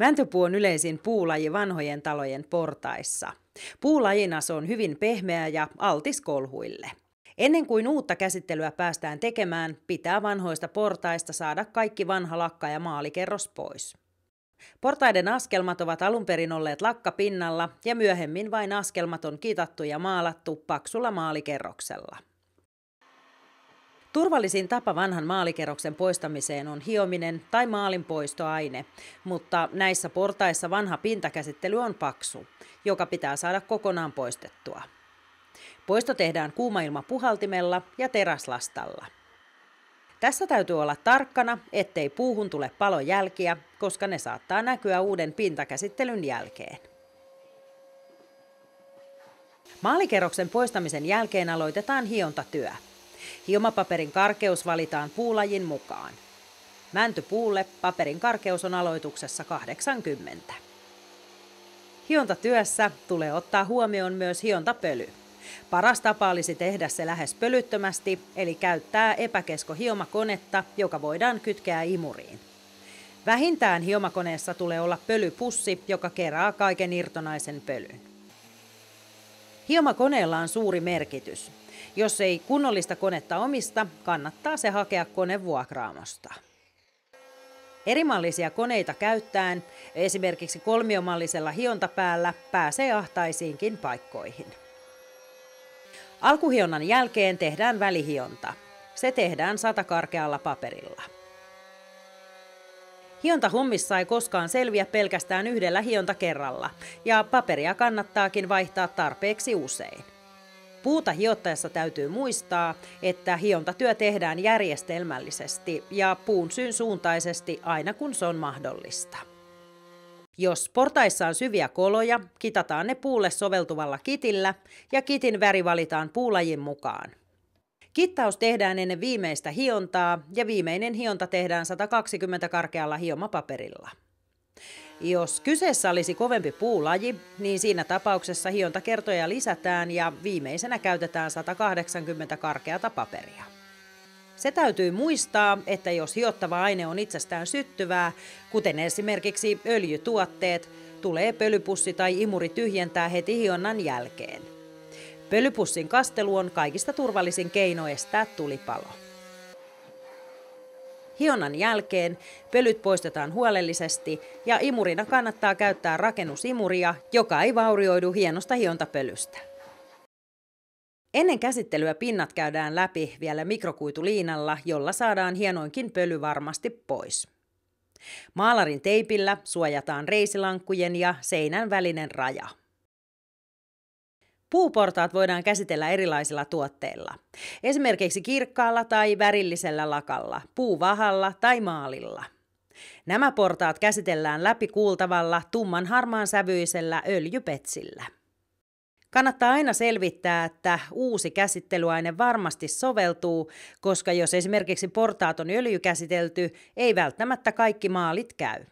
Mäntypuu on yleisin puulaji vanhojen talojen portaissa. Puulajina se on hyvin pehmeä ja altis kolhuille. Ennen kuin uutta käsittelyä päästään tekemään, pitää vanhoista portaista saada kaikki vanha lakka ja maalikerros pois. Portaiden askelmat ovat alun perin olleet lakkapinnalla ja myöhemmin vain askelmat on kitattu ja maalattu paksulla maalikerroksella. Turvallisin tapa vanhan maalikerroksen poistamiseen on hiominen tai maalin poistoaine, mutta näissä portaissa vanha pintakäsittely on paksu, joka pitää saada kokonaan poistettua. Poisto tehdään puhaltimella ja teraslastalla. Tässä täytyy olla tarkkana, ettei puuhun tule palojälkiä, koska ne saattaa näkyä uuden pintakäsittelyn jälkeen. Maalikerroksen poistamisen jälkeen aloitetaan hiontatyö. Hiomapaperin karkeus valitaan puulajin mukaan. Mäntypuulle paperin karkeus on aloituksessa 80. Hiontatyössä tulee ottaa huomioon myös hiontapöly. Paras tapa olisi tehdä se lähes pölyttömästi, eli käyttää epäkeskohiomakonetta, joka voidaan kytkeä imuriin. Vähintään hiomakoneessa tulee olla pölypussi, joka kerää kaiken irtonaisen pölyn. Hiomakoneella on suuri merkitys. Jos ei kunnollista konetta omista, kannattaa se hakea kone vuokraamosta. Erimallisia koneita käyttäen, esimerkiksi kolmiomallisella hiontapäällä, pääsee ahtaisiinkin paikkoihin. Alkuhionnan jälkeen tehdään välihionta. Se tehdään satakarkealla paperilla. Hiontahummissa ei koskaan selviä pelkästään yhdellä hionta kerralla, ja paperia kannattaakin vaihtaa tarpeeksi usein. Puuta hiottaessa täytyy muistaa, että hiontatyö tehdään järjestelmällisesti ja puun syyn suuntaisesti aina kun se on mahdollista. Jos portaissa on syviä koloja, kitataan ne puulle soveltuvalla kitillä ja kitin väri valitaan puulajin mukaan. Kittaus tehdään ennen viimeistä hiontaa ja viimeinen hionta tehdään 120 karkealla hiomapaperilla. Jos kyseessä olisi kovempi puulaji, niin siinä tapauksessa hiontakertoja lisätään ja viimeisenä käytetään 180 karkeata paperia. Se täytyy muistaa, että jos hiottava aine on itsestään syttyvää, kuten esimerkiksi öljytuotteet, tulee pölypussi tai imuri tyhjentää heti hionnan jälkeen. Pölypussin kastelu on kaikista turvallisin keino estää tulipalo. Hionnan jälkeen pölyt poistetaan huolellisesti ja imurina kannattaa käyttää rakennusimuria, joka ei vaurioidu hienosta hiontapölystä. Ennen käsittelyä pinnat käydään läpi vielä mikrokuituliinalla, jolla saadaan hienoinkin pöly varmasti pois. Maalarin teipillä suojataan reisilankkujen ja seinän välinen raja. Puuportaat voidaan käsitellä erilaisilla tuotteilla. Esimerkiksi kirkkaalla tai värillisellä lakalla, puuvahalla tai maalilla. Nämä portaat käsitellään läpi kuultavalla tumman harmaan sävyisellä öljypetsillä. Kannattaa aina selvittää, että uusi käsittelyaine varmasti soveltuu, koska jos esimerkiksi portaat on öljykäsitelty, ei välttämättä kaikki maalit käy.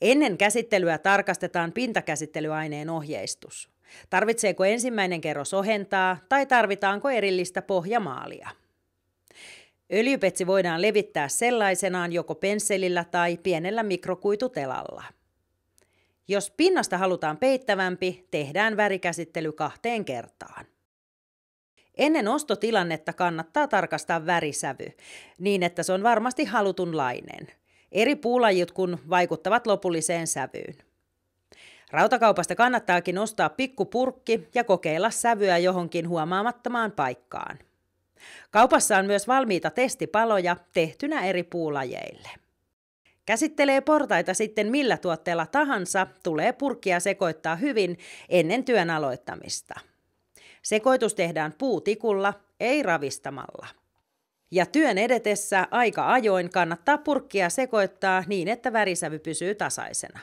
Ennen käsittelyä tarkastetaan pintakäsittelyaineen ohjeistus. Tarvitseeko ensimmäinen kerros ohentaa tai tarvitaanko erillistä pohjamaalia? Öljypetsi voidaan levittää sellaisenaan joko pensselillä tai pienellä mikrokuitutelalla. Jos pinnasta halutaan peittävämpi, tehdään värikäsittely kahteen kertaan. Ennen ostotilannetta kannattaa tarkastaa värisävy, niin että se on varmasti halutunlainen. Eri puulajit kun vaikuttavat lopulliseen sävyyn. Rautakaupasta kannattaakin ostaa pikkupurkki ja kokeilla sävyä johonkin huomaamattomaan paikkaan. Kaupassa on myös valmiita testipaloja tehtynä eri puulajeille. Käsittelee portaita sitten millä tuotteella tahansa, tulee purkkia sekoittaa hyvin ennen työn aloittamista. Sekoitus tehdään puutikulla, ei ravistamalla. Ja työn edetessä aika ajoin kannattaa purkkia sekoittaa niin, että värisävy pysyy tasaisena.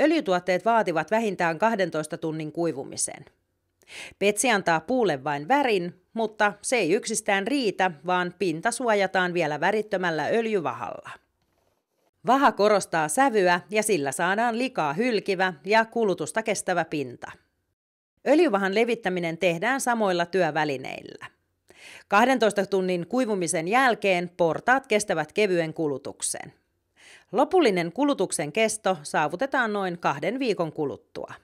Öljytuotteet vaativat vähintään 12 tunnin kuivumisen. Petsi antaa puulle vain värin, mutta se ei yksistään riitä, vaan pinta suojataan vielä värittömällä öljyvahalla. Vaha korostaa sävyä ja sillä saadaan likaa hylkivä ja kulutusta kestävä pinta. Öljyvahan levittäminen tehdään samoilla työvälineillä. 12 tunnin kuivumisen jälkeen portaat kestävät kevyen kulutuksen. Lopullinen kulutuksen kesto saavutetaan noin kahden viikon kuluttua.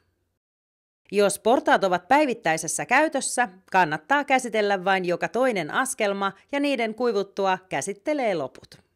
Jos portaat ovat päivittäisessä käytössä, kannattaa käsitellä vain joka toinen askelma ja niiden kuivuttua käsittelee loput.